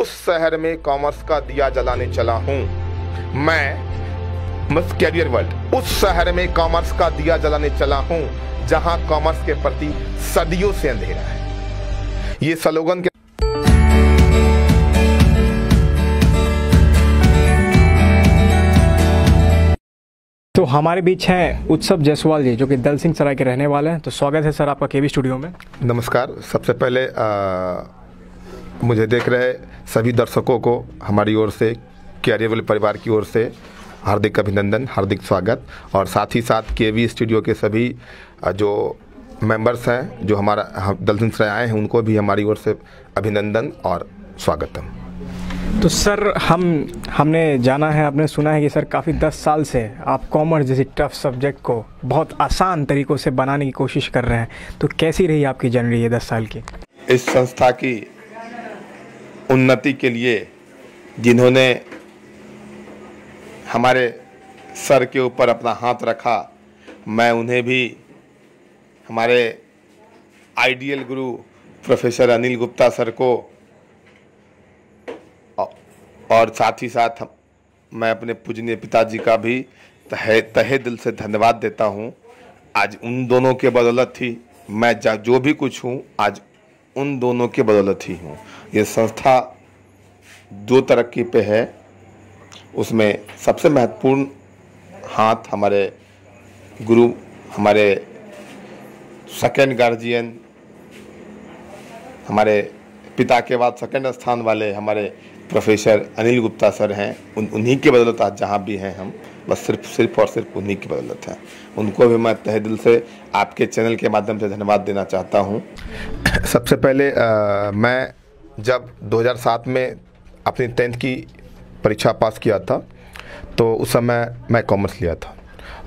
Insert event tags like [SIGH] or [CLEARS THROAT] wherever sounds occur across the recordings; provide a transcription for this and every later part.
उस शहर में कॉमर्स का दिया जलाने चला हूँ मैं मिस कैरियर वर्ल्ड उस शहर में कॉमर्स का दिया जलाने चला हूँ जहाँ कॉमर्स के प्रति सदियों से अंधेरा है ये स्लोगन के तो हमारे बीच हैं उत्सव जायसवाल जी जो कि दल सिंह सराय के रहने वाले हैं तो स्वागत है सर आपका केवी स्टूडियो में नमस्कार सबसे पहले आ... मुझे देख रहे सभी दर्शकों को हमारी ओर से कैरियबल परिवार की ओर से हार्दिक अभिनंदन हार्दिक स्वागत और साथ ही साथ के वी स्टूडियो के सभी जो मेंबर्स हैं जो हमारा दलसिन से आए हैं उनको भी हमारी ओर से अभिनंदन और स्वागतम तो सर हम हमने जाना है आपने सुना है कि सर काफ़ी दस साल से आप कॉमर्स जैसे टफ सब्जेक्ट को बहुत आसान तरीक़ों से बनाने की कोशिश कर रहे हैं तो कैसी रही आपकी जर्नी ये दस साल की इस संस्था की उन्नति के लिए जिन्होंने हमारे सर के ऊपर अपना हाथ रखा मैं उन्हें भी हमारे आइडियल गुरु प्रोफेसर अनिल गुप्ता सर को और साथ ही साथ मैं अपने पूजनीय पिताजी का भी तहे तहे दिल से धन्यवाद देता हूँ आज उन दोनों के बदौलत ही मैं जो भी कुछ हूँ आज उन दोनों के बदौलत ही हूँ ये संस्था जो तरक्की पे है उसमें सबसे महत्वपूर्ण हाथ हमारे गुरु हमारे सेकेंड गार्जियन हमारे पिता के बाद सेकेंड स्थान वाले हमारे प्रोफेसर अनिल गुप्ता सर हैं उन उन्हीं की बदौलत आज जहाँ भी हैं हम बस सिर्फ सिर्फ और सिर्फ उन्हीं की बदौलत है उनको भी मैं तहे दिल से आपके चैनल के माध्यम से धन्यवाद देना चाहता हूँ सबसे पहले आ, मैं जब 2007 में अपनी टेंथ की परीक्षा पास किया था तो उस समय मैं कॉमर्स लिया था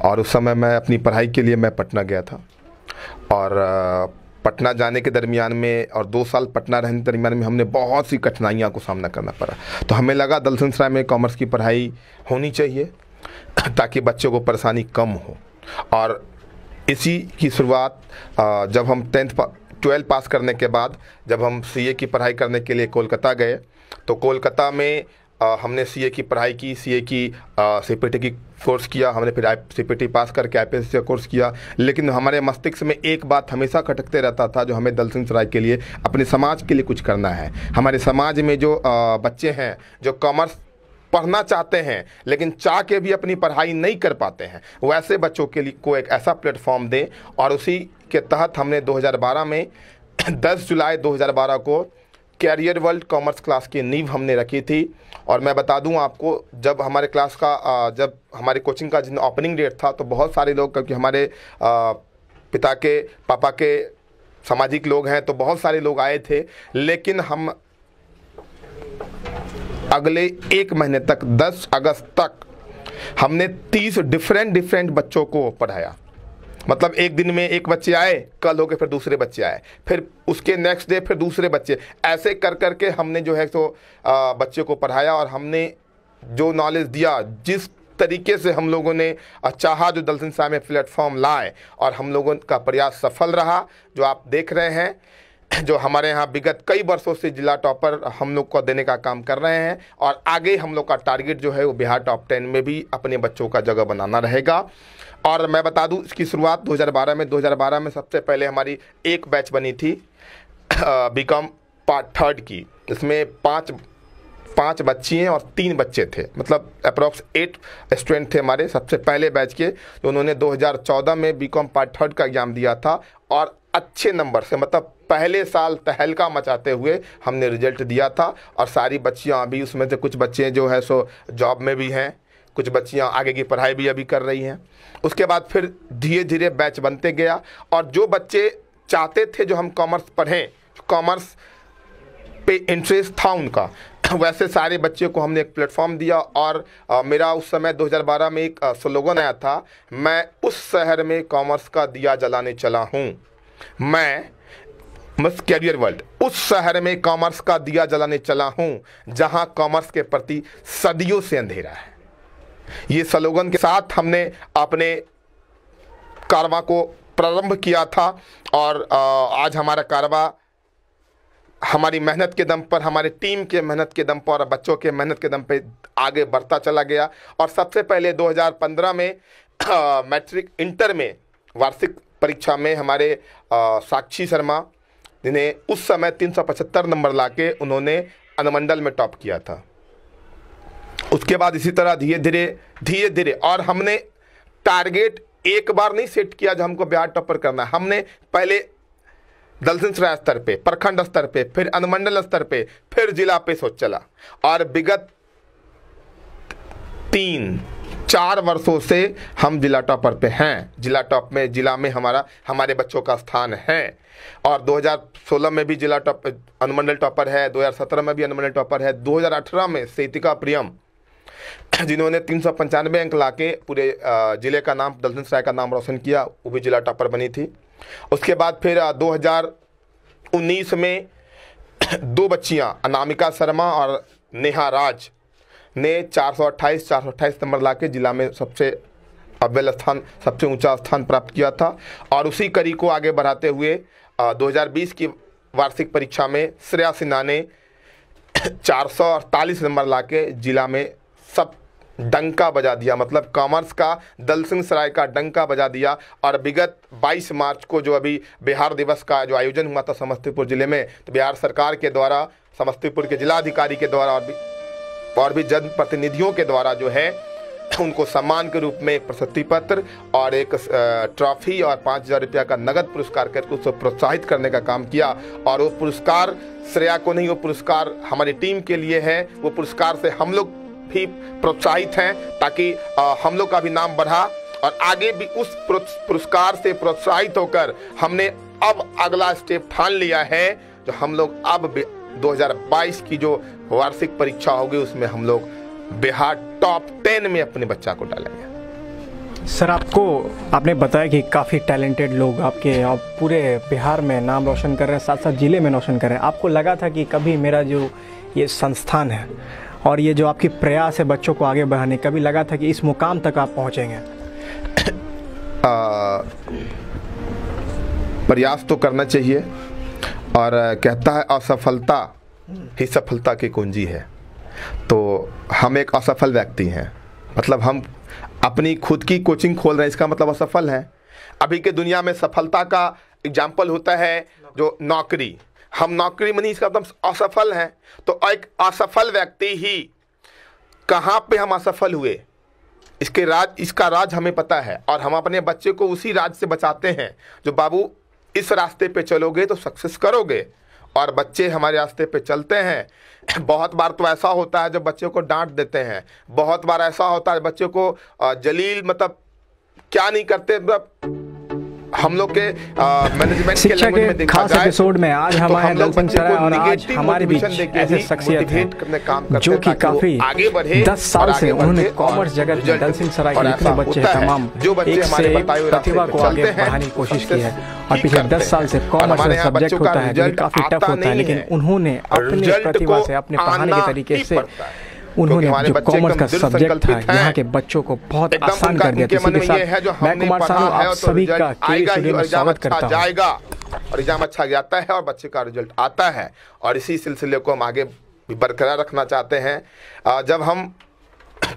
और उस समय मैं अपनी पढ़ाई के लिए मैं पटना गया था और पटना जाने के दरमियान में और दो साल पटना रहने के दरमियान में हमने बहुत सी कठिनाइयों को सामना करना पड़ा तो हमें लगा दलसन सराय में कॉमर्स की पढ़ाई होनी चाहिए [CLEARS THROAT] ताकि बच्चों को परेशानी कम हो और इसी की शुरुआत जब हम टेंथ ट्वेल्व पास करने के बाद जब हम सीए की पढ़ाई करने के लिए कोलकाता गए तो कोलकाता में आ, हमने सीए की पढ़ाई की सीए की सीपीटी की कोर्स किया हमने फिर आई सीपीटी पास करके आईपीएससी का कोर्स किया लेकिन हमारे मस्तिष्क में एक बात हमेशा खटकते रहता था जो हमें दल सिंह सराय के लिए अपने समाज के लिए कुछ करना है हमारे समाज में जो आ, बच्चे हैं जो कॉमर्स पढ़ना चाहते हैं लेकिन चाह के भी अपनी पढ़ाई नहीं कर पाते हैं वैसे बच्चों के लिए को एक ऐसा प्लेटफॉर्म दें और उसी के तहत हमने 2012 में 10 [COUGHS] जुलाई 2012 को कैरियर वर्ल्ड कॉमर्स क्लास की नींव हमने रखी थी और मैं बता दूं आपको जब हमारे क्लास का जब हमारे कोचिंग का जिन ओपनिंग डेट था तो बहुत सारे लोग क्योंकि हमारे पिता के पापा के सामाजिक लोग हैं तो बहुत सारे लोग आए थे लेकिन हम अगले एक महीने तक 10 अगस्त तक हमने 30 डिफरेंट डिफरेंट बच्चों को पढ़ाया मतलब एक दिन में एक बच्चे आए कल हो गए फिर दूसरे बच्चे आए फिर उसके नेक्स्ट डे फिर दूसरे बच्चे ऐसे कर कर के हमने जो है तो बच्चे को पढ़ाया और हमने जो नॉलेज दिया जिस तरीके से हम लोगों ने चाहा जो दलसन शाह में प्लेटफॉर्म लाए और हम लोगों का प्रयास सफल रहा जो आप देख रहे हैं जो हमारे यहाँ विगत कई वर्षों से जिला टॉपर हम लोग को देने का काम कर रहे हैं और आगे हम लोग का टारगेट जो है वो बिहार टॉप टेन में भी अपने बच्चों का जगह बनाना रहेगा और मैं बता दूं इसकी शुरुआत 2012 में 2012 में सबसे पहले हमारी एक बैच बनी थी बीकॉम पार्ट थर्ड की इसमें पाँच पाँच बच्ची हैं और तीन बच्चे थे मतलब अप्रॉक्स एट स्टूडेंट थे हमारे सबसे पहले बैच के जो तो उन्होंने 2014 में बीकॉम पार्ट थर्ड का एग्ज़ाम दिया था और अच्छे नंबर से मतलब पहले साल तहलका मचाते हुए हमने रिजल्ट दिया था और सारी बच्चियाँ अभी उसमें से कुछ बच्चे जो है सो जॉब में भी हैं कुछ बच्चियाँ आगे की पढ़ाई भी अभी कर रही हैं उसके बाद फिर धीरे धीरे बैच बनते गया और जो बच्चे चाहते थे जो हम कॉमर्स पढ़ें कॉमर्स पे इंटरेस्ट था उनका [CLEARS THROAT] वैसे सारे बच्चे को हमने एक प्लेटफॉर्म दिया और आ, मेरा उस समय 2012 में एक स्लोगन आया था मैं उस शहर में कॉमर्स का दिया जलाने चला हूँ मैं मिस कैरियर वर्ल्ड उस शहर में कॉमर्स का दिया जलाने चला हूँ जहाँ कॉमर्स के प्रति सदियों से अंधेरा है ये स्लोगन के साथ हमने अपने कारवा को प्रारंभ किया था और आज हमारा कारवा हमारी मेहनत के दम पर हमारे टीम के मेहनत के दम पर और बच्चों के मेहनत के दम पर आगे बढ़ता चला गया और सबसे पहले 2015 में मैट्रिक इंटर में वार्षिक परीक्षा में हमारे आ, साक्षी शर्मा जिन्हें उस समय 375 नंबर लाके उन्होंने अनुमंडल में टॉप किया था उसके बाद इसी तरह धीरे धीरे धीरे धीरे और हमने टारगेट एक बार नहीं सेट किया जो हमको बिहार टॉपर करना है हमने पहले दलसिंसरा स्तर पे प्रखंड स्तर पे फिर अनुमंडल स्तर पे फिर जिला पे सोच चला और विगत तीन चार वर्षों से हम जिला टॉपर पे हैं जिला टॉप में जिला में हमारा हमारे बच्चों का स्थान है और 2016 में भी जिला टॉप अनुमंडल टॉपर है 2017 में भी अनुमंडल टॉपर है 2018 में सेतिका प्रियम [COUGHS] जिन्होंने तीन सौ पंचानवे अंक के पूरे ज़िले का नाम दलसन सराय का नाम रोशन किया वो भी जिला टॉपर बनी थी उसके बाद फिर 2019 में [COUGHS] दो बच्चियां अनामिका शर्मा और नेहा राज ने 428 428 नंबर के ज़िला में सबसे अव्वल स्थान सबसे ऊंचा स्थान प्राप्त किया था और उसी कड़ी को आगे बढ़ाते हुए 2020 की वार्षिक परीक्षा में श्रेया सिन्हा ने [COUGHS] चार नंबर के ज़िला में सब डंका बजा दिया मतलब कॉमर्स का सिंह सराय का डंका बजा दिया और विगत 22 मार्च को जो अभी बिहार दिवस का जो आयोजन हुआ था समस्तीपुर जिले में तो बिहार सरकार के द्वारा समस्तीपुर के जिलाधिकारी के द्वारा और भी और भी जनप्रतिनिधियों के द्वारा जो है उनको सम्मान के रूप में एक प्रशस्ति पत्र और एक ट्रॉफी और पाँच हज़ार रुपया का नगद पुरस्कार करके उसको प्रोत्साहित करने का काम किया और वो पुरस्कार श्रेया को नहीं वो पुरस्कार हमारी टीम के लिए है वो पुरस्कार से हम लोग काफ़ी प्रोत्साहित हैं ताकि हम लोग का भी नाम बढ़ा और आगे भी उस पुरस्कार से प्रोत्साहित होकर हमने अब अगला स्टेप ठान लिया है जो हम लोग अब 2022 की जो वार्षिक परीक्षा होगी उसमें हम लोग बिहार टॉप टेन में अपने बच्चा को डालेंगे सर आपको आपने बताया कि काफ़ी टैलेंटेड लोग आपके आप पूरे बिहार में नाम रोशन कर रहे हैं साथ साथ ज़िले में रोशन कर रहे हैं आपको लगा था कि कभी मेरा जो ये संस्थान है और ये जो आपकी प्रयास है बच्चों को आगे बढ़ाने कभी लगा था कि इस मुकाम तक आप पहुँचेंगे [COUGHS] प्रयास तो करना चाहिए और कहता है असफलता ही सफलता की कुंजी है तो हम एक असफल व्यक्ति हैं मतलब हम अपनी खुद की कोचिंग खोल रहे हैं इसका मतलब असफल है अभी के दुनिया में सफलता का एग्जाम्पल होता है जो नौकरी हम नौकरी में नहीं इसका एकदम असफल हैं तो एक असफल व्यक्ति ही कहाँ पे हम असफल हुए इसके राज इसका राज हमें पता है और हम अपने बच्चे को उसी राज से बचाते हैं जो बाबू इस रास्ते पे चलोगे तो सक्सेस करोगे और बच्चे हमारे रास्ते पे चलते हैं बहुत बार तो ऐसा होता है जब बच्चों को डांट देते हैं बहुत बार ऐसा होता है बच्चों को जलील मतलब क्या नहीं करते मतलब हम लोग के मैनेजमेंट के लेवल में देखा जाए एपिसोड में आज हमारे तो हम लोग और आज हमारे बीच ऐसे शख्सियत हैं जो कि काफी आगे बढ़े 10 साल से उन्होंने कॉमर्स जगत में दलसिंह सराय के इतने बच्चे हैं तमाम जो बच्चे हमारे बताए प्रतिभा को आगे बढ़ाने की कोशिश की है और पिछले 10 साल से कॉमर्स का सब्जेक्ट होता है काफी टफ होता है लेकिन उन्होंने अपनी प्रतिभा से अपने पढ़ाने के तरीके से उन्होंने जो कॉमर्स का सब्जेक्ट था यहाँ के बच्चों को बहुत आसान कर दिया था इसी साथ मैं कुमार साहब आप तो सभी का स्वागत अच्छा करता हूँ और एग्जाम अच्छा जाता है और बच्चे का रिजल्ट आता है और इसी सिलसिले को हम आगे भी बरकरार रखना चाहते हैं जब हम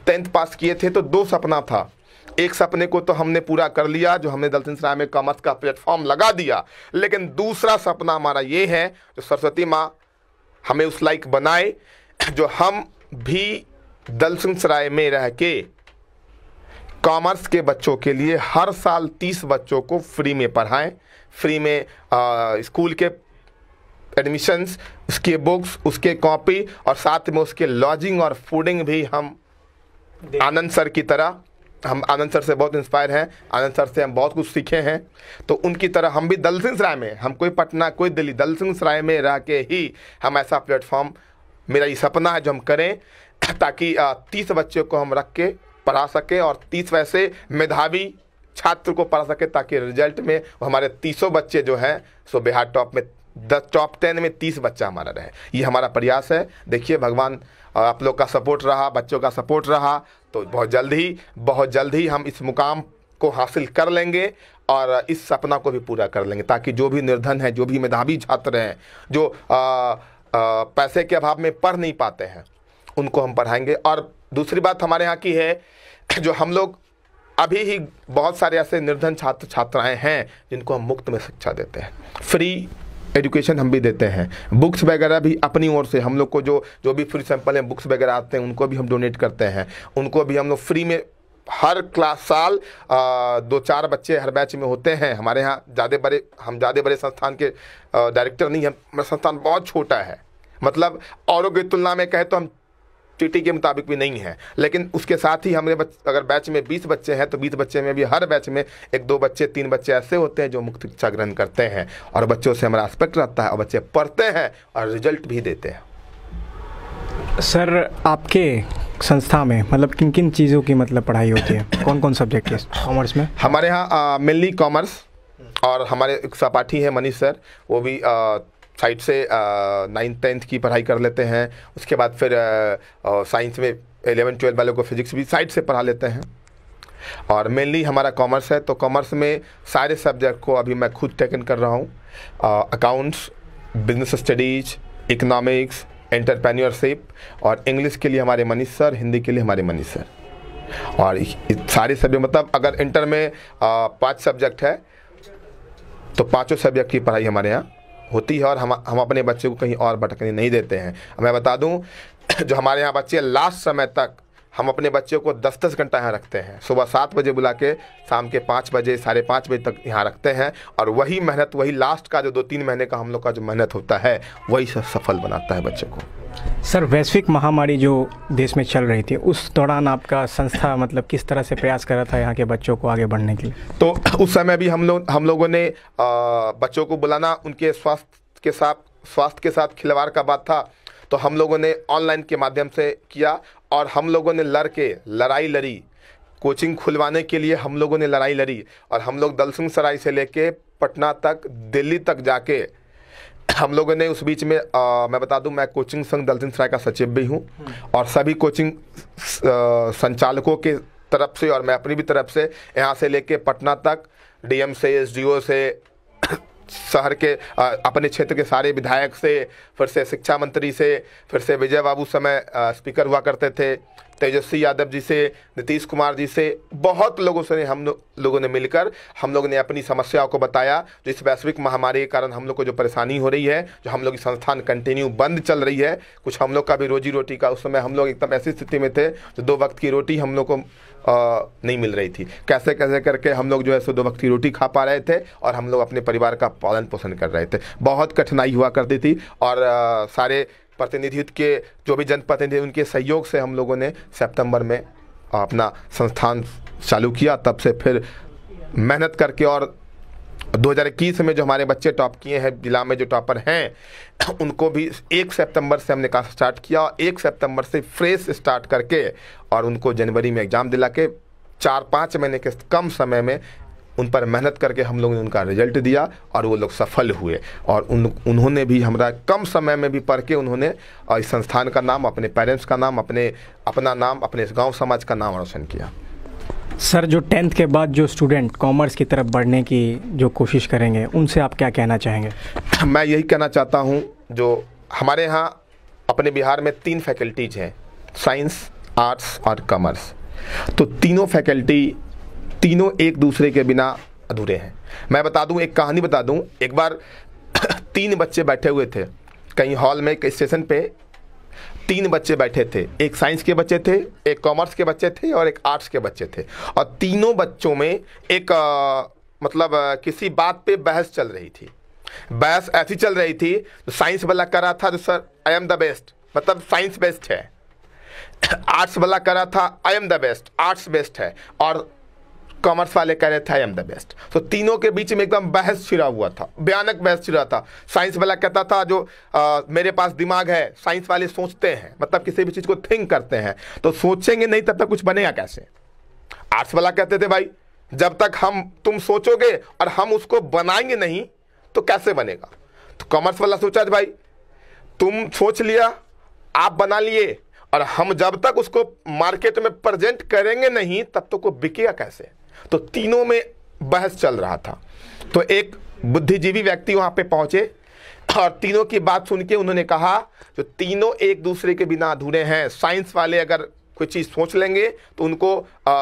टेंथ पास किए थे तो दो सपना था एक सपने को तो हमने पूरा कर लिया जो हमने दलसिंह सराय में कॉमर्स का प्लेटफॉर्म लगा दिया लेकिन दूसरा सपना हमारा ये है जो सरस्वती माँ हमें उस लाइक बनाए जो हम भी सिंह सराय में रह के कॉमर्स के बच्चों के लिए हर साल तीस बच्चों को फ्री में पढ़ाएं फ्री में स्कूल के एडमिशंस उसके बुक्स उसके कॉपी और साथ में उसके लॉजिंग और फूडिंग भी हम आनंद सर की तरह हम आनंद सर से बहुत इंस्पायर हैं आनंद सर से हम बहुत कुछ सीखे हैं तो उनकी तरह हम भी सिंह सराय में हम कोई पटना कोई दिल्ली दल सिंह सराय में रह के ही हम ऐसा प्लेटफॉर्म मेरा ये सपना है जो हम करें ताकि तीस बच्चों को हम रख के पढ़ा सकें और तीस वैसे मेधावी छात्र को पढ़ा सकें ताकि रिजल्ट में हमारे तीसों बच्चे जो हैं सो बिहार टॉप में दस टॉप टेन में तीस बच्चा हमारा रहे ये हमारा प्रयास है देखिए भगवान आप लोग का सपोर्ट रहा बच्चों का सपोर्ट रहा तो बहुत जल्द ही बहुत जल्द ही हम इस मुकाम को हासिल कर लेंगे और इस सपना को भी पूरा कर लेंगे ताकि जो भी निर्धन है जो भी मेधावी छात्र हैं जो आ, पैसे के अभाव में पढ़ नहीं पाते हैं उनको हम पढ़ाएंगे और दूसरी बात हमारे यहाँ की है [CLEARS THROAT] जो हम लोग अभी ही बहुत सारे ऐसे निर्धन छात्र छात्राएं हैं जिनको हम मुफ्त में शिक्षा देते हैं फ्री एजुकेशन हम भी देते हैं बुक्स वगैरह भी अपनी ओर से हम लोग को जो जो भी फ्री सैंपल हैं बुक्स वगैरह आते हैं उनको भी हम डोनेट करते हैं उनको भी हम लोग फ्री में हर क्लास साल आ, दो चार बच्चे हर बैच में होते हैं हमारे यहाँ ज़्यादा बड़े हम ज़्यादा बड़े संस्थान के डायरेक्टर नहीं हैं संस्थान बहुत छोटा है मतलब औरों की तुलना में कहें तो हम टी के मुताबिक भी नहीं है लेकिन उसके साथ ही हमारे अगर बैच में बीस बच्चे हैं तो बीस बच्चे में भी हर बैच में एक दो बच्चे तीन बच्चे ऐसे होते हैं जो मुक्त शिक्षा ग्रहण करते हैं और बच्चों से हमारा एस्पेक्ट रहता है और बच्चे पढ़ते हैं और रिजल्ट भी देते हैं सर आपके संस्था में मतलब किन किन चीज़ों की मतलब पढ़ाई होती है कौन कौन सब्जेक्ट है कॉमर्स में हमारे यहाँ मेनली कॉमर्स और हमारे सहपाठी हैं मनीष सर वो भी साइड से नाइन्थ टेंथ की पढ़ाई कर लेते हैं उसके बाद फिर साइंस में एलेवन ट्वेल्थ वालों को फिजिक्स भी साइड से पढ़ा लेते हैं और मेनली हमारा कॉमर्स है तो कॉमर्स में सारे सब्जेक्ट को अभी मैं खुद टेकन कर रहा हूँ accounts business studies economics entrepreneurship और इंग्लिश के लिए हमारे मनीष सर हिंदी के लिए हमारे मनीष सर और सारे सब्जेक्ट मतलब अगर इंटर में पाँच सब्जेक्ट है तो पाँचों सब्जेक्ट की पढ़ाई हमारे यहाँ होती है और हम हम अपने बच्चे को कहीं और भटकने नहीं देते हैं मैं बता दूं जो हमारे यहाँ बच्चे लास्ट समय तक हम अपने बच्चों को दस दस घंटा यहाँ रखते हैं सुबह सात बजे बुला के शाम के पाँच बजे साढ़े पाँच बजे तक यहाँ रखते हैं और वही मेहनत वही लास्ट का जो दो तीन महीने का हम लोग का जो मेहनत होता है वही सब सफल बनाता है बच्चों को सर वैश्विक महामारी जो देश में चल रही थी उस दौरान आपका संस्था मतलब किस तरह से प्रयास कर रहा था यहाँ के बच्चों को आगे बढ़ने के लिए तो उस समय भी हम लोग हम लोगों ने बच्चों को बुलाना उनके स्वास्थ्य के साथ स्वास्थ्य के साथ खिलवाड़ का बात था तो हम लोगों ने ऑनलाइन के माध्यम से किया और हम लोगों ने लड़ के लड़ाई लड़ी कोचिंग खुलवाने के लिए हम लोगों ने लड़ाई लड़ी और हम लोग दलसिंह सराय से लेके पटना तक दिल्ली तक जाके हम लोगों ने उस बीच में आ, मैं बता दूं मैं कोचिंग संघ दलसिंह सराय का सचिव भी हूं और सभी कोचिंग संचालकों के तरफ से और मैं अपनी भी तरफ से यहाँ से लेके पटना तक डीएम से एसडीओ से शहर के आ, अपने क्षेत्र के सारे विधायक से फिर से शिक्षा मंत्री से फिर से विजय बाबू समय आ, स्पीकर हुआ करते थे तेजस्वी यादव जी से नीतीश कुमार जी से बहुत लोगों से हम लो, लोगों ने मिलकर हम लोगों ने अपनी समस्याओं को बताया जो इस वैश्विक महामारी के कारण हम लोग को जो परेशानी हो रही है जो हम लोग की संस्थान कंटिन्यू बंद चल रही है कुछ हम लोग का भी रोजी रोटी का उस समय हम लोग एकदम ऐसी स्थिति में थे जो दो वक्त की रोटी हम लोग को नहीं मिल रही थी कैसे कैसे करके हम लोग जो है सो दो वक्त की रोटी खा पा रहे थे और हम लोग अपने परिवार का पालन पोषण कर रहे थे बहुत कठिनाई हुआ करती थी और आ, सारे प्रतिनिधित्व के जो भी जनप्रतिनिधि उनके सहयोग से हम लोगों ने सितंबर में अपना संस्थान चालू किया तब से फिर मेहनत करके और दो में जो हमारे बच्चे टॉप किए हैं जिला में जो टॉपर हैं [COUGHS] उनको भी एक सितंबर से हमने कहा स्टार्ट किया और एक सितंबर से फ्रेश स्टार्ट करके और उनको जनवरी में एग्ज़ाम दिला के चार पाँच महीने के कम समय में उन पर मेहनत करके हम लोगों ने उनका रिजल्ट दिया और वो लोग सफल हुए और उन उन्होंने भी हमारा कम समय में भी पढ़ के उन्होंने इस संस्थान का नाम अपने पेरेंट्स का नाम अपने अपना नाम अपने गांव समाज का नाम रोशन किया सर जो टेंथ के बाद जो स्टूडेंट कॉमर्स की तरफ बढ़ने की जो कोशिश करेंगे उनसे आप क्या कहना चाहेंगे मैं यही कहना चाहता हूँ जो हमारे यहाँ अपने बिहार में तीन फैकल्टीज हैं साइंस आर्ट्स और कॉमर्स तो तीनों फैकल्टी तीनों एक दूसरे के बिना अधूरे हैं मैं बता दूं एक कहानी बता दूं एक बार [COUGHS] तीन बच्चे बैठे हुए थे कहीं हॉल में एक स्टेशन पे तीन बच्चे बैठे थे एक साइंस के बच्चे थे एक कॉमर्स के बच्चे थे और एक आर्ट्स के बच्चे थे और तीनों बच्चों में एक आ, मतलब किसी बात पे बहस चल रही थी बहस ऐसी चल रही थी तो साइंस वाला कर रहा था तो sir I am the best मतलब साइंस बेस्ट है [COUGHS] आर्ट्स वाला कर रहा था I am the best arts best है और कॉमर्स वाले कह रहे थे आई एम द बेस्ट तो तीनों के बीच में एकदम बहस छिड़ा हुआ था भयानक बहस छिड़ा था साइंस वाला कहता था जो आ, मेरे पास दिमाग है साइंस वाले सोचते हैं मतलब किसी भी चीज़ को थिंक करते हैं तो सोचेंगे नहीं तब तक कुछ बनेगा कैसे आर्ट्स वाला कहते थे भाई जब तक हम तुम सोचोगे और हम उसको बनाएंगे नहीं तो कैसे बनेगा तो कॉमर्स वाला सोचा भाई तुम सोच लिया आप बना लिए और हम जब तक उसको मार्केट में प्रेजेंट करेंगे नहीं तब तक तो को बिकेगा कैसे तो तीनों में बहस चल रहा था तो एक बुद्धिजीवी व्यक्ति वहां पे पहुंचे और तीनों की बात सुन के उन्होंने कहा जो तीनों एक दूसरे के बिना अधूरे हैं साइंस वाले अगर कोई चीज़ सोच लेंगे तो उनको आ,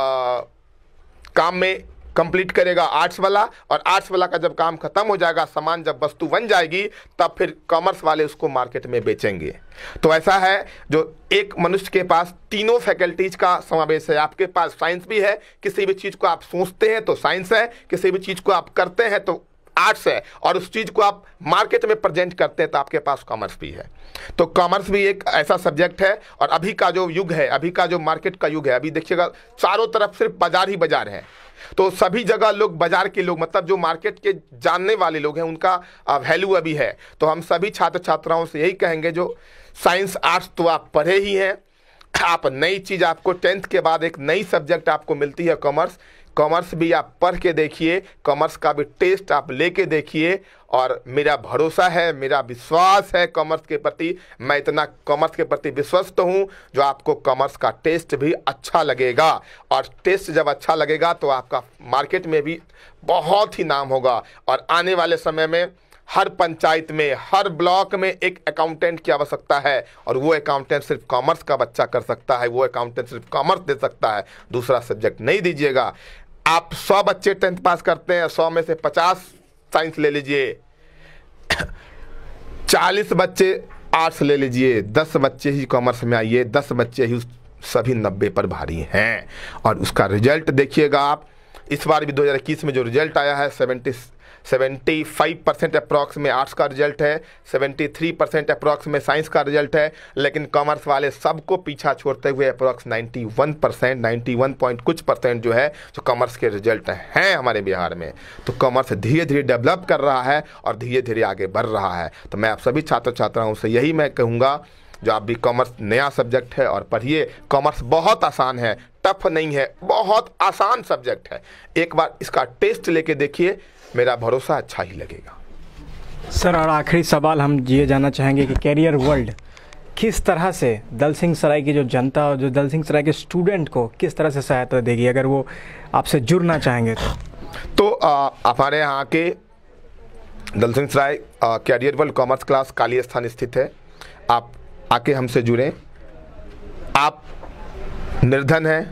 काम में कंप्लीट करेगा आर्ट्स वाला और आर्ट्स वाला का जब काम खत्म हो जाएगा सामान जब वस्तु बन जाएगी तब फिर कॉमर्स वाले उसको मार्केट में बेचेंगे तो ऐसा है जो एक मनुष्य के पास तीनों फैकल्टीज का समावेश है आपके पास साइंस भी है किसी भी चीज़ को आप सोचते हैं तो साइंस है किसी भी चीज़ को आप करते हैं तो आर्ट्स है और उस चीज़ को आप मार्केट में प्रेजेंट करते हैं तो आपके पास कॉमर्स भी है तो कॉमर्स भी एक ऐसा सब्जेक्ट है और अभी का जो युग है अभी का जो मार्केट का युग है अभी देखिएगा चारों तरफ सिर्फ बाजार ही बाजार है तो सभी जगह लोग बाजार के लोग मतलब जो मार्केट के जानने वाले लोग हैं उनका वैल्यू अभी है तो हम सभी छात्र छात्राओं से यही कहेंगे जो साइंस आर्ट्स तो आप पढ़े ही हैं आप नई चीज़ आपको टेंथ के बाद एक नई सब्जेक्ट आपको मिलती है कॉमर्स कॉमर्स भी आप पढ़ के देखिए कॉमर्स का भी टेस्ट आप लेके देखिए और मेरा भरोसा है मेरा विश्वास है कॉमर्स के प्रति मैं इतना कॉमर्स के प्रति विश्वस्त हूँ जो आपको कॉमर्स का टेस्ट भी अच्छा लगेगा और टेस्ट जब अच्छा लगेगा तो आपका मार्केट में भी बहुत ही नाम होगा और आने वाले समय में हर पंचायत में हर ब्लॉक में एक अकाउंटेंट की आवश्यकता है और वो अकाउंटेंट सिर्फ कॉमर्स का बच्चा कर सकता है वो अकाउंटेंट सिर्फ कॉमर्स दे सकता है दूसरा सब्जेक्ट नहीं दीजिएगा आप सौ बच्चे टेंथ पास करते हैं सौ में से पचास साइंस ले लीजिए चालीस बच्चे आर्ट्स ले लीजिए दस बच्चे ही कॉमर्स में आइए दस बच्चे ही सभी नब्बे पर भारी हैं और उसका रिजल्ट देखिएगा आप इस बार भी 2021 में जो रिजल्ट आया है seventy seventy five percent approx में आर्ट्स का रिजल्ट है सेवेंटी थ्री परसेंट अप्रॉक्स में साइंस का रिजल्ट है लेकिन कॉमर्स वाले सबको पीछा छोड़ते हुए approx ninety one percent ninety one point कुछ परसेंट जो है जो कॉमर्स के रिजल्ट हैं हमारे बिहार में तो कॉमर्स धीरे धीरे डेवलप कर रहा है और धीरे धीरे आगे बढ़ रहा है तो मैं आप सभी छात्र छात्राओं से यही मैं कहूँगा जो आप भी कॉमर्स नया सब्जेक्ट है और पढ़िए कॉमर्स बहुत आसान है टफ नहीं है बहुत आसान सब्जेक्ट है एक बार इसका टेस्ट लेके देखिए मेरा भरोसा अच्छा ही लगेगा सर और आखिरी सवाल हम ये जानना चाहेंगे कि कैरियर वर्ल्ड किस तरह से दल सिंह सराय की जो जनता और जो दल सिंह सराय के स्टूडेंट को किस तरह से सहायता देगी अगर वो आपसे जुड़ना चाहेंगे तो तो हमारे यहाँ के Dal Singh Sarai career world commerce class Kali Sthan स्थित है आप आके हमसे जुड़ें आप निर्धन हैं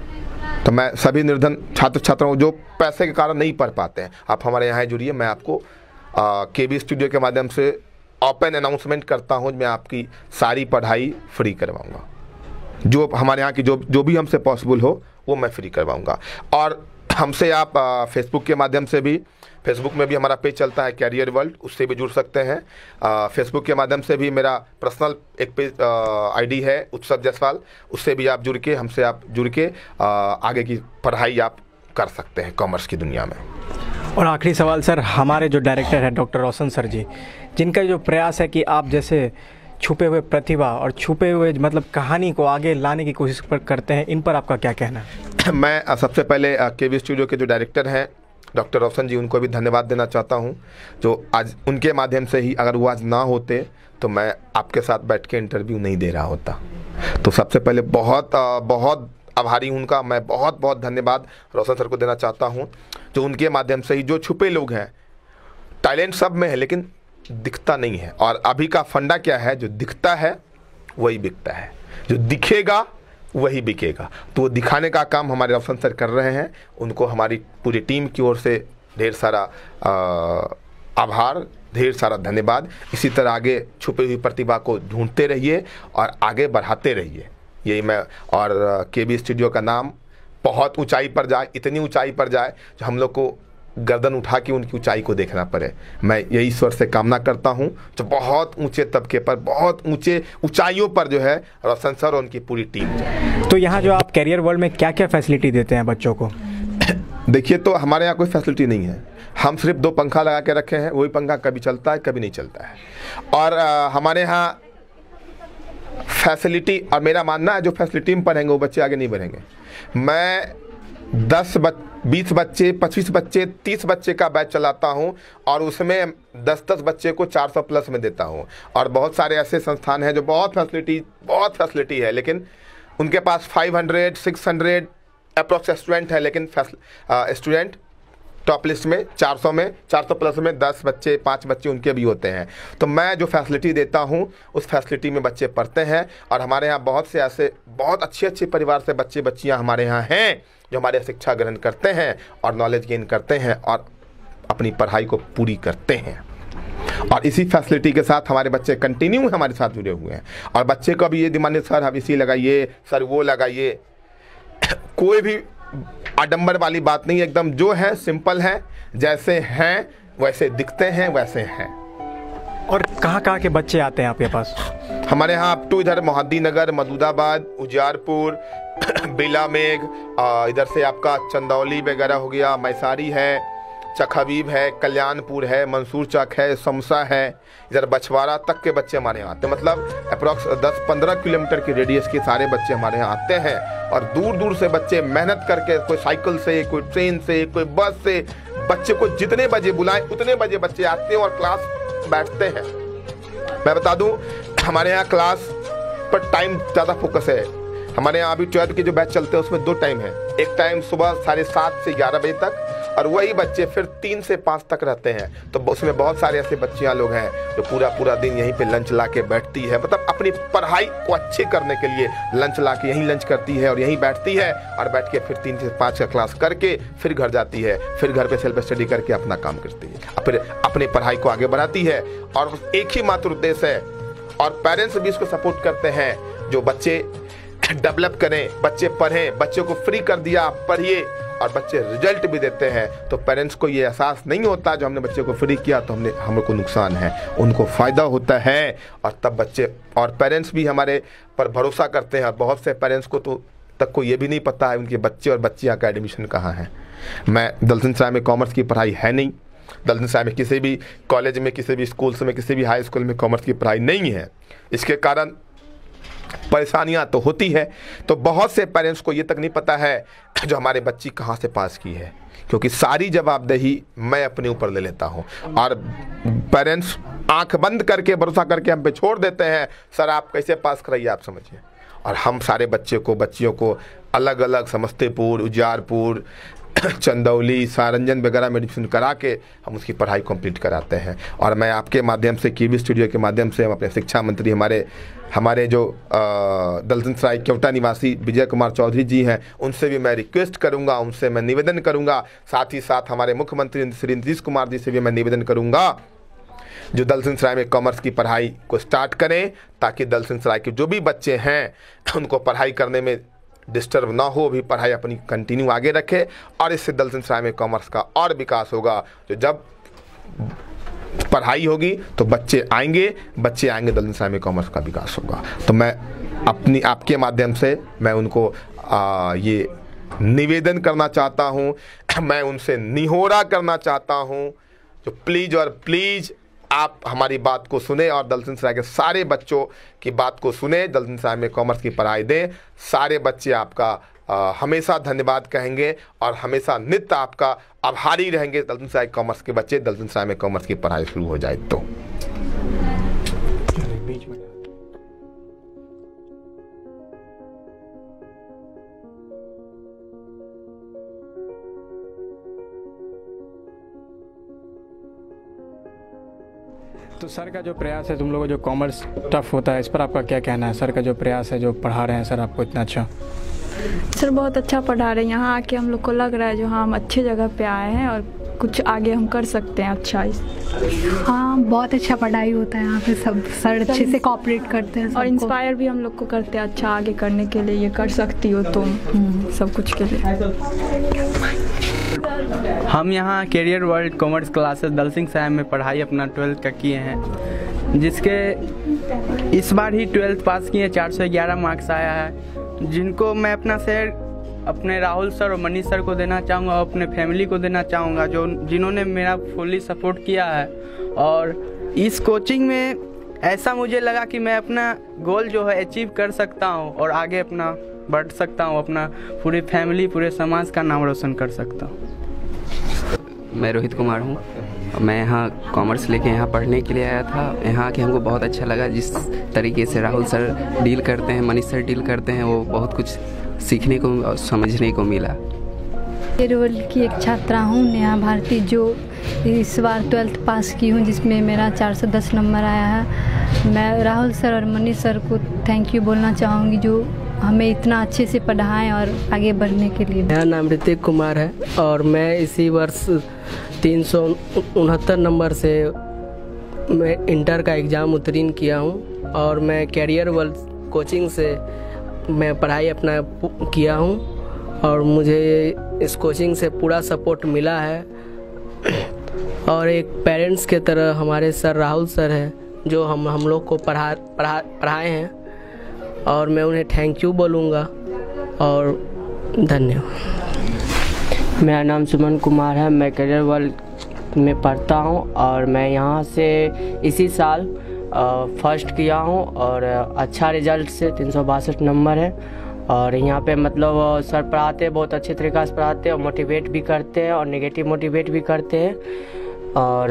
तो मैं सभी निर्धन छात्र छात्राओं जो पैसे के कारण नहीं पढ़ पाते हैं आप हमारे यहाँ जुड़िए मैं आपको के बी स्टूडियो के माध्यम से ओपन अनाउंसमेंट करता हूँ मैं आपकी सारी पढ़ाई फ्री करवाऊँगा जो हमारे यहाँ की जो जो भी हमसे पॉसिबल हो वो मैं फ्री करवाऊँगा और हमसे आप फेसबुक के माध्यम से भी फेसबुक में भी हमारा पेज चलता है कैरियर वर्ल्ड उससे भी जुड़ सकते हैं फेसबुक के माध्यम से भी मेरा पर्सनल एक पेज आईडी है उत्सव जायसवाल उससे भी आप जुड़ के हमसे आप जुड़ के आ, आगे की पढ़ाई आप कर सकते हैं कॉमर्स की दुनिया में और आखिरी सवाल सर हमारे जो डायरेक्टर हैं डॉक्टर रोशन सर जी जिनका जो प्रयास है कि आप जैसे छुपे हुए प्रतिभा और छुपे हुए मतलब कहानी को आगे लाने की कोशिश करते हैं इन पर आपका क्या कहना है मैं सबसे पहले के वी स्टूडियो के जो डायरेक्टर हैं डॉक्टर रोशन जी उनको भी धन्यवाद देना चाहता हूँ जो आज उनके माध्यम से ही अगर वो आज ना होते तो मैं आपके साथ बैठ के इंटरव्यू नहीं दे रहा होता तो सबसे पहले बहुत बहुत आभारी हूँ उनका मैं बहुत बहुत धन्यवाद रोशन सर को देना चाहता हूँ जो उनके माध्यम से ही जो छुपे लोग हैं टैलेंट सब में है लेकिन दिखता नहीं है और अभी का फंडा क्या है जो दिखता है वही बिकता है जो दिखेगा वही बिकेगा तो वो दिखाने का काम हमारे रफसन सर कर रहे हैं उनको हमारी पूरी टीम की ओर से ढेर सारा आभार ढेर सारा धन्यवाद इसी तरह आगे छुपी हुई प्रतिभा को ढूंढते रहिए और आगे बढ़ाते रहिए यही मैं और के बी स्टूडियो का नाम बहुत ऊंचाई पर जाए इतनी ऊंचाई पर जाए जो हम लोग को गर्दन उठा के उनकी ऊंचाई को देखना पड़े मैं यही ईश्वर से कामना करता हूं जो बहुत ऊंचे तबके पर बहुत ऊंचे ऊंचाइयों पर जो है रोशन सर और उनकी पूरी टीम तो यहाँ जो आप कैरियर वर्ल्ड में क्या क्या फैसिलिटी देते हैं बच्चों को [COUGHS] देखिए तो हमारे यहाँ कोई फैसिलिटी नहीं है हम सिर्फ दो पंखा लगा के रखे हैं वही पंखा कभी चलता है कभी नहीं चलता है और आ, हमारे यहाँ फैसिलिटी और मेरा मानना है जो फैसिलिटी में पढ़ेंगे वो बच्चे आगे नहीं बढ़ेंगे मैं दस बच बीस बच्चे पच्चीस बच्चे तीस बच्चे का बैच चलाता हूँ और उसमें दस दस बच्चे को चार सौ प्लस में देता हूँ और बहुत सारे ऐसे संस्थान हैं जो बहुत फैसिलिटी बहुत फैसिलिटी है लेकिन उनके पास five hundred six hundred approx student है लेकिन स्टूडेंट टॉप लिस्ट में 400 में 400 प्लस में 10 बच्चे पाँच बच्चे उनके भी होते हैं तो मैं जो फैसिलिटी देता हूँ उस फैसिलिटी में बच्चे पढ़ते हैं और हमारे यहाँ बहुत से ऐसे बहुत अच्छे अच्छे परिवार से बच्चे बच्चियाँ हमारे यहाँ हैं जो हमारे यहाँ शिक्षा ग्रहण करते हैं और नॉलेज गेन करते हैं और अपनी पढ़ाई को पूरी करते हैं और इसी फैसिलिटी के साथ हमारे बच्चे कंटिन्यू हमारे साथ जुड़े हुए हैं और बच्चे को भी ये दिमाने सर हम इसी लगाइए सर वो लगाइए [COUGHS] कोई भी आडंबर वाली बात नहीं एकदम जो है सिंपल है जैसे हैं वैसे दिखते हैं वैसे हैं और कहाँ कहाँ के बच्चे आते हैं आपके पास हमारे यहाँ अपटू इधर मोहद्दी नगर मदूदाबाद उजियारपुर [CLEARS THROAT] बेला मेघ इधर से आपका चंदौली वगैरह हो गया मैसारी है चखबीब है कल्याणपुर है मंसूर चक है समसा है इधर बछवारा तक के बच्चे हमारे यहाँ आते हैं मतलब अप्रोक्स 10-15 किलोमीटर की रेडियस के सारे बच्चे हमारे यहाँ आते हैं और दूर दूर से बच्चे मेहनत करके कोई साइकिल से कोई ट्रेन से कोई बस से बच्चे को जितने बजे बुलाएं उतने बजे बच्चे आते हैं और क्लास बैठते हैं मैं बता दूँ हमारे यहाँ क्लास पर टाइम ज़्यादा फोकस है हमारे यहाँ अभी ट्वेल्थ के जो बैच चलते हैं उसमें दो टाइम है एक टाइम सुबह साढ़े सात से ग्यारह बजे तक और वही बच्चे फिर तीन से पाँच तक रहते हैं तो उसमें बहुत सारे ऐसे बच्चियाँ लोग हैं जो पूरा पूरा दिन यहीं पर लंच ला के बैठती है मतलब अपनी पढ़ाई को अच्छे करने के लिए लंच ला के यहीं लंच करती है और यहीं बैठती है और बैठ के फिर तीन से पाँच का क्लास करके फिर घर जाती है फिर घर पर सेल्फ स्टडी करके अपना काम करती है और फिर अपनी पढ़ाई को आगे बढ़ाती है और एक ही मात्र उद्देश्य है और पेरेंट्स भी इसको सपोर्ट करते हैं जो बच्चे डेवलप करें बच्चे पढ़ें बच्चों को फ्री कर दिया पढ़िए और बच्चे रिजल्ट भी देते हैं तो पेरेंट्स को ये एहसास नहीं होता जो हमने बच्चे को फ्री किया तो हमने को नुकसान है उनको फ़ायदा होता है और तब बच्चे और पेरेंट्स भी हमारे पर भरोसा करते हैं और बहुत से पेरेंट्स को तो तक को ये भी नहीं पता है उनके बच्चे और बच्चियाँ का एडमिशन कहाँ है मैं दलसन सराय में कॉमर्स की पढ़ाई है नहीं दलसन सराय में किसी भी कॉलेज में किसी भी स्कूल में किसी भी हाई स्कूल में कॉमर्स की पढ़ाई नहीं है इसके कारण परेशानियां तो होती है तो बहुत से पेरेंट्स को ये तक नहीं पता है जो हमारे बच्ची कहाँ से पास की है क्योंकि सारी जवाबदेही मैं अपने ऊपर ले लेता हूँ और पेरेंट्स आंख बंद करके भरोसा करके हम पे छोड़ देते हैं सर आप कैसे पास कराइए आप समझिए और हम सारे बच्चे को बच्चियों को अलग अलग समस्तीपुर उजारपुर [COUGHS] चंदौली सारंजन वगैरह में एडमिशन करा के हम उसकी पढ़ाई कंप्लीट कराते हैं और मैं आपके माध्यम से की स्टूडियो के माध्यम से हम अपने शिक्षा मंत्री हमारे हमारे जो दलदन सराय केवटा निवासी विजय कुमार चौधरी जी हैं उनसे भी मैं रिक्वेस्ट करूंगा उनसे मैं निवेदन करूंगा साथ ही साथ हमारे मुख्यमंत्री श्री नीतीश कुमार जी से भी मैं निवेदन करूंगा जो दलसिन सराय में कॉमर्स की पढ़ाई को स्टार्ट करें ताकि दलसिन सराय के जो भी बच्चे हैं उनको पढ़ाई करने में डिस्टर्ब ना हो भी पढ़ाई अपनी कंटिन्यू आगे रखे और इससे दलसन सराय में कॉमर्स का और विकास होगा जो तो जब पढ़ाई होगी तो बच्चे आएंगे बच्चे आएंगे दलसन सराय में कॉमर्स का विकास होगा तो मैं अपनी आपके माध्यम से मैं उनको आ, ये निवेदन करना चाहता हूँ [CLEARS THROAT] मैं उनसे निहोरा करना चाहता हूँ जो प्लीज़ और प्लीज़ आप हमारी बात को सुने और दलसिन सराय के सारे बच्चों की बात को सुने दलसिन सराय में कॉमर्स की पढ़ाई दें सारे बच्चे आपका आ, हमेशा धन्यवाद कहेंगे और हमेशा नित्य आपका आभारी रहेंगे दलसिन सराय कॉमर्स के बच्चे दलसिन सराय में कॉमर्स की पढ़ाई शुरू हो जाए तो सर का जो प्रयास है तुम लोगों जो कॉमर्स टफ होता है इस पर आपका क्या कहना है सर का जो प्रयास है जो पढ़ा रहे हैं सर आपको इतना अच्छा सर बहुत अच्छा पढ़ा रहे हैं यहाँ आके हम लोग को लग रहा है जो हाँ हम अच्छे जगह पे आए हैं और कुछ आगे हम कर सकते हैं अच्छा इस हाँ बहुत अच्छा पढ़ाई होता है यहाँ पे सब सर अच्छे से कॉपरेट करते हैं और इंस्पायर भी हम लोग को करते हैं अच्छा आगे करने के लिए ये कर सकती हो तुम हम्म, सब कुछ के लिए हम यहाँ कैरियर वर्ल्ड कॉमर्स क्लासेस दलसिंह साहब में पढ़ाई अपना ट्वेल्थ का किए हैं जिसके इस बार ही ट्वेल्थ पास किए चार सौ ग्यारह मार्क्स आया है जिनको मैं अपना शेयर अपने राहुल सर और मनीष सर को देना चाहूँगा और अपने फैमिली को देना चाहूँगा जो जिन्होंने मेरा फुली सपोर्ट किया है और इस कोचिंग में ऐसा मुझे लगा कि मैं अपना गोल जो है अचीव कर सकता हूँ और आगे अपना बढ़ सकता हूँ अपना पूरे फैमिली पूरे समाज का नाम रोशन कर सकता हूँ मैं रोहित कुमार हूँ मैं यहाँ कॉमर्स लेके यहाँ पढ़ने के लिए आया था यहाँ के हमको बहुत अच्छा लगा जिस तरीके से राहुल सर डील करते हैं मनीष सर डील करते हैं वो बहुत कुछ सीखने को और समझने को मिला केरवल की एक छात्रा हूँ नेहा भारती जो इस बार ट्वेल्थ पास की हूँ जिसमें मेरा 410 नंबर आया है मैं राहुल सर और मनीष सर को थैंक यू बोलना चाहूँगी जो हमें इतना अच्छे से पढ़ाएं और आगे बढ़ने के लिए मेरा नाम ऋतिक कुमार है और मैं इसी वर्ष तीन सौ उनहत्तर नंबर से मैं इंटर का एग्ज़ाम उत्तीर्ण किया हूँ और मैं कैरियर वर्ल्ड कोचिंग से मैं पढ़ाई अपना किया हूँ और मुझे इस कोचिंग से पूरा सपोर्ट मिला है और एक पेरेंट्स के तरह हमारे सर राहुल सर है जो हम हम लोग को पढ़ा पढ़ा पढ़ाए हैं और मैं उन्हें थैंक यू बोलूँगा और धन्यवाद मेरा नाम सुमन कुमार है मैं करियर वर्ल्ड में पढ़ता हूँ और मैं यहाँ से इसी साल फर्स्ट किया हूँ और अच्छा रिजल्ट से तीन नंबर है और यहाँ पे मतलब सर पढ़ाते बहुत अच्छे तरीक़ा से पढ़ाते हैं और मोटिवेट भी करते हैं और नेगेटिव मोटिवेट भी करते हैं और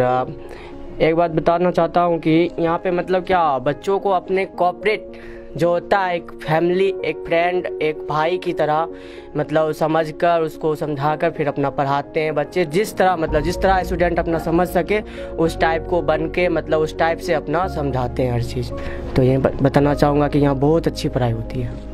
एक बात बताना चाहता हूँ कि यहाँ पे मतलब क्या बच्चों को अपने कॉपरेट जो होता है एक फैमिली एक फ्रेंड एक भाई की तरह मतलब समझ कर उसको समझा कर फिर अपना पढ़ाते हैं बच्चे जिस तरह मतलब जिस तरह स्टूडेंट अपना समझ सके उस टाइप को बन के मतलब उस टाइप से अपना समझाते हैं हर चीज़ तो ये बताना चाहूँगा कि यहाँ बहुत अच्छी पढ़ाई होती है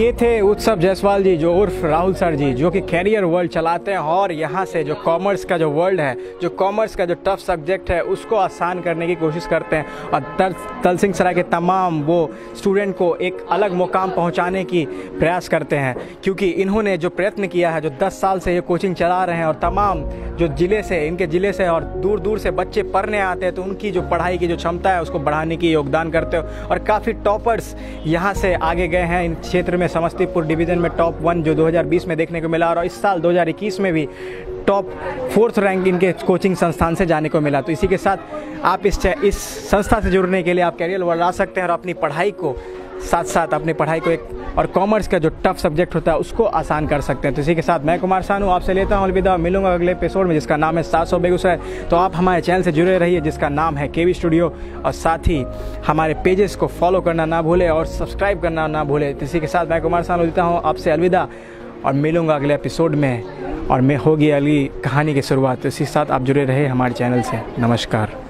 ये थे उत्सव जायसवाल जी जो उर्फ राहुल सर जी जो कि कैरियर वर्ल्ड चलाते हैं और यहाँ से जो कॉमर्स का जो वर्ल्ड है जो कॉमर्स का जो टफ सब्जेक्ट है उसको आसान करने की कोशिश करते हैं और तल तल सिंह सराय के तमाम वो स्टूडेंट को एक अलग मुकाम पहुँचाने की प्रयास करते हैं क्योंकि इन्होंने जो प्रयत्न किया है जो दस साल से ये कोचिंग चला रहे हैं और तमाम जो ज़िले से इनके ज़िले से और दूर दूर से बच्चे पढ़ने आते हैं तो उनकी जो पढ़ाई की जो क्षमता है उसको बढ़ाने की योगदान करते हो और काफ़ी टॉपर्स यहाँ से आगे गए हैं इन क्षेत्र में समस्तीपुर डिवीज़न में टॉप वन जो 2020 में देखने को मिला और इस साल 2021 में भी टॉप फोर्थ रैंक इनके कोचिंग संस्थान से जाने को मिला तो इसी के साथ आप इस इस संस्था से जुड़ने के लिए आप कैरियर बढ़ा सकते हैं और अपनी पढ़ाई को साथ साथ अपनी पढ़ाई को एक और कॉमर्स का जो टफ सब्जेक्ट होता है उसको आसान कर सकते हैं तो इसी के साथ मैं कुमार सानू आपसे लेता हूँ अलविदा मिलूंगा अगले एपिसोड में जिसका नाम है सात सौ बेगूसराय तो आप हमारे चैनल से जुड़े रहिए जिसका नाम है के स्टूडियो और साथ ही हमारे पेजेस को फॉलो करना ना भूले और सब्सक्राइब करना ना भूले तो इसी के साथ मैं कुमार सानू देता हूँ आपसे अलविदा और मिलूंगा अगले एपिसोड में और मैं होगी अगली कहानी की शुरुआत तो इसी के साथ आप जुड़े रहे हमारे चैनल से नमस्कार